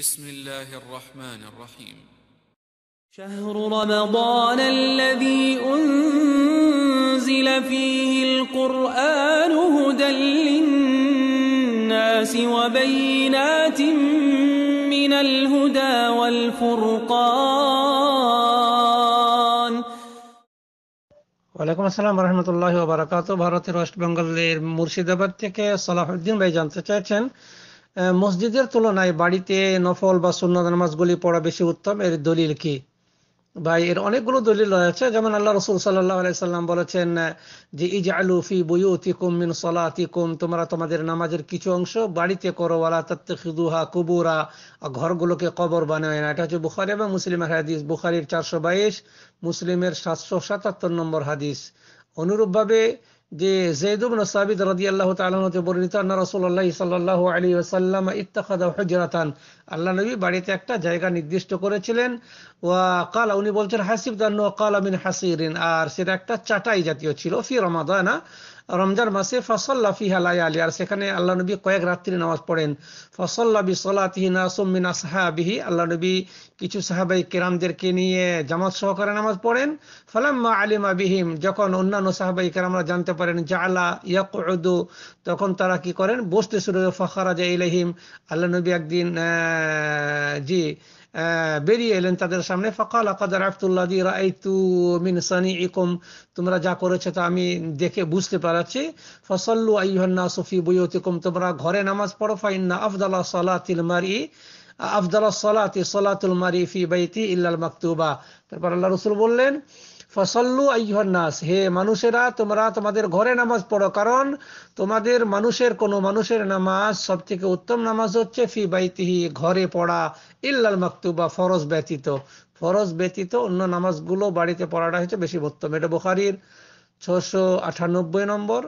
بسم الله الرحمن الرحيم شهر رمضان الذي أنزل فيه القرآن هدى للناس وبينات من الهدى والفرقان وعليكم السلام ورحمة الله وبركاته بارت راشت بنغل لير مرشد بارتك صلاح الدين بيجان تشاتشن মসজিদের তুলনায় বাড়িতে নফল বা সুন্নত নামাজগুলি পড়া বেশি উত্তম এর দলিল কি ভাই এর অনেকগুলো দলিল রয়েছে যেমন আল্লাহ রসুল সাল্লাহ আলাইসাল্লাম বলেছেন যে ইজ আলু ফি বই অতিকুম মিন সলা সলাতিকুম তোমরা তোমাদের নামাজের কিছু অংশ বাড়িতে করো ওয়ালা তত্ত্বিদুহা কুবুরা ঘরগুলোকে কবর বানায় না এটা হচ্ছে বুখারি এবং মুসলিমের হাদিস বুখারির চারশো বাইশ মুসলিমের সাতশো সাতাত্তর নম্বর হাদিস অনুরূপভাবে যে আল্লাহ তালতে বর্ণিত আন্না রসুল্লাহ সাল্লাহ আলী হজরাতান আল্লাহ নবী বাড়িতে একটা জায়গা নির্দিষ্ট করেছিলেন ওয়া উনি বলছেন হাসিব দান হাসিরিন আর সেটা একটা চাটাই জাতীয় ছিল ফি রমাদানা রমজান মাসে ফসল্লা ফি হালাই আলী আর সেখানে আল্লাহ নবী কয়েক রাত্রি নামাজ পড়েন ফসল্লা বি সলাতিহি নাসমিন আসহাবিহি আল্লাহ নবী কিছু সাহাবাই কেরামদেরকে নিয়ে জামাত সহকারে নামাজ পড়েন ফালাম্মা আলিমা বিহিম যখন অন্যান্য সাহাবাই কেরামরা জানতে পারেন জালা ইয়াকুদু তখন তারা কি করেন বসতে শুরু ফখারা ইলাহিম আল্লাহ নবী একদিন জি বেরিয়ে এলেন তাদের সামনে ফকাল আকাদার আফতুল্লাহ দি মিন সানি তোমরা যা করেছে তা আমি দেখে বুঝতে পারাচ্ছি ফসল্লু তোমরা ঘরে নামাজ পড়ো ফাইন্না আফদাল্লাহ সালাতিল মারি আফদাল সলাতি সলাতুল মারি ফি বাইতি ইল্লাল মাকতুবা তারপর আল্লাহ রসুল বললেন ফসল্লু নাস হে মানুষেরা তোমরা তোমাদের ঘরে নামাজ পড়ো কারণ তোমাদের মানুষের কোনো মানুষের নামাজ সব থেকে উত্তম নামাজ হচ্ছে ফি বাইতিহি ঘরে পড়া ইল্লাল মাকতুবা ফরজ ব্যতীত ফরজ ব্যতীত অন্য নামাজগুলো বাড়িতে পড়াটা হচ্ছে বেশি উত্তম এটা বুখারির ছশো আঠানব্বই নম্বর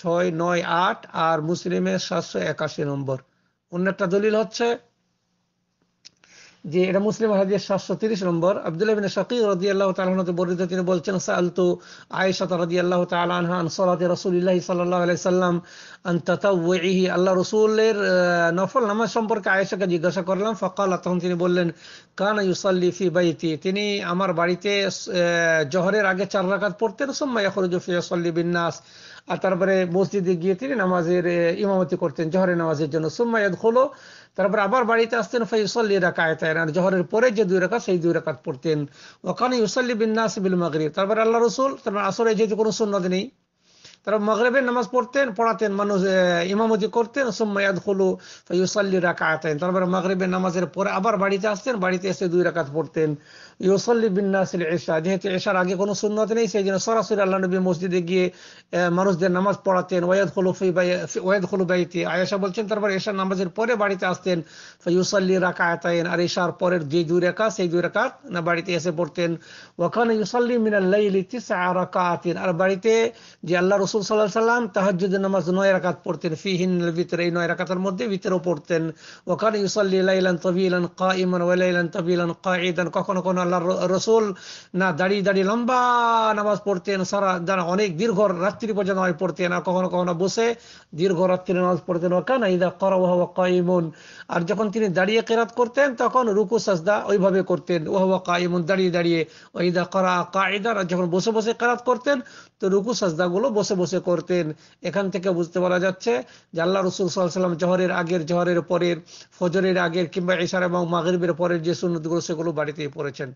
ছয় নয় আট আর মুসলিমের সাতশো একাশি নম্বর অন্য একটা দলিল হচ্ছে যে এটা মুসলিম হাদিস সাতশো তিরিশ নম্বর আবদুল্লাহ বিন শাকির রদি আল্লাহ তালতে বর্ণিত তিনি বলছেন সালতু আয়েশাত রাজি আল্লাহ তালানহা আন সলাতে রসুল্লাহ সাল্লাহ আলাই সাল্লাম আন তাতাউহি আল্লাহ রসুলের নফল নামাজ সম্পর্কে আয়েশাকে জিজ্ঞাসা করলাম ফকাল তখন তিনি বললেন কান ইউসাল্লি ফি বাইতি তিনি আমার বাড়িতে জহরের আগে চার রাকাত পড়তেন সোম্মা ইয়াখরুজু ফি বিন্যাস আর তারপরে মসজিদে গিয়ে তিনি নামাজের ইমামতি করতেন জহরের নামাজের জন্য সুম্মায়াদ হলো তারপরে আবার বাড়িতে আসতেন ফাইসল্লি আয়তায় আর জহরের পরে যে দুই রাকাত সেই দুই রাকাত পড়তেন ওখানে ইউসল্লি বিন্যাস বিল মাগরিব তারপর আল্লাহ রসুল তারপর আসরে যেহেতু কোনো সুন্নত নেই তারা মগরবের নামাজ পড়তেন পড়াতেন মানুষ ইমামতি করতেন সোম্মায়াদ হলো ইউসাল্লি রাখা আতেন তারপরে মানে মগরবের নামাজের পরে আবার বাড়িতে আসতেন বাড়িতে এসে দুই রাকাত পড়তেন ইউসল্লি বিন্নাসিল এসা যেহেতু এসার আগে কোনো সুন্নত নেই সেই জন্য সরাসরি আল্লাহ নবী মসজিদে গিয়ে মানুষদের নামাজ পড়াতেন ওয়াদ হলো ফি ওয়াদ হলো বাইতে আয়েশা বলছেন তারপর এসার মানে নামাজের পরে বাড়িতে আসতেন ইউসল্লি রাখা আতায়েন আর এসার পরের যে দুই রেখা সেই দুই রেখাত না বাড়িতে এসে পড়তেন ওখানে ইউসল্লি মিনাল্লাইলি তিসা রাকাতিন আর বাড়িতে যে আল্লাহর রাসুল সাল্লাহ সাল্লাম তাহাজুদের নামাজ নয় রাকাত পড়তেন ফিহিন ভিতরে এই নয় রাকাতের মধ্যে ভিতরেও পড়তেন ওখানে ইউসাল্লি লাইলান তবিলান কা ইমান ওয়াইলাইলান তবিলান কা ইদান কখনো কখনো আল্লাহ রসুল না দাঁড়িয়ে দাঁড়িয়ে লম্বা নামাজ পড়তেন সারা যারা অনেক দীর্ঘ রাত্রি পর্যন্ত নামাজ পড়তেন আর কখনো কখনো বসে দীর্ঘ রাত্রি নামাজ পড়তেন ওখানে ইদা করা ওহাওয়া কাইমুন আর যখন তিনি দাঁড়িয়ে কেরাত করতেন তখন রুকু সাজদা ওইভাবে করতেন কা কাইমুন দাঁড়িয়ে দাঁড়িয়ে ওইদা করা কা কায়দার যখন বসে বসে কেরাত করতেন তো রুকু সাজদা গুলো বসে বসে করতেন এখান থেকে বুঝতে পারা যাচ্ছে যে আল্লাহ রসুল সাল্লাম জহরের আগের জহরের পরের ফজরের আগের কিংবা এশার এবং মাগরিবের পরের যে সুন্নতগুলো সেগুলো বাড়িতেই পড়েছেন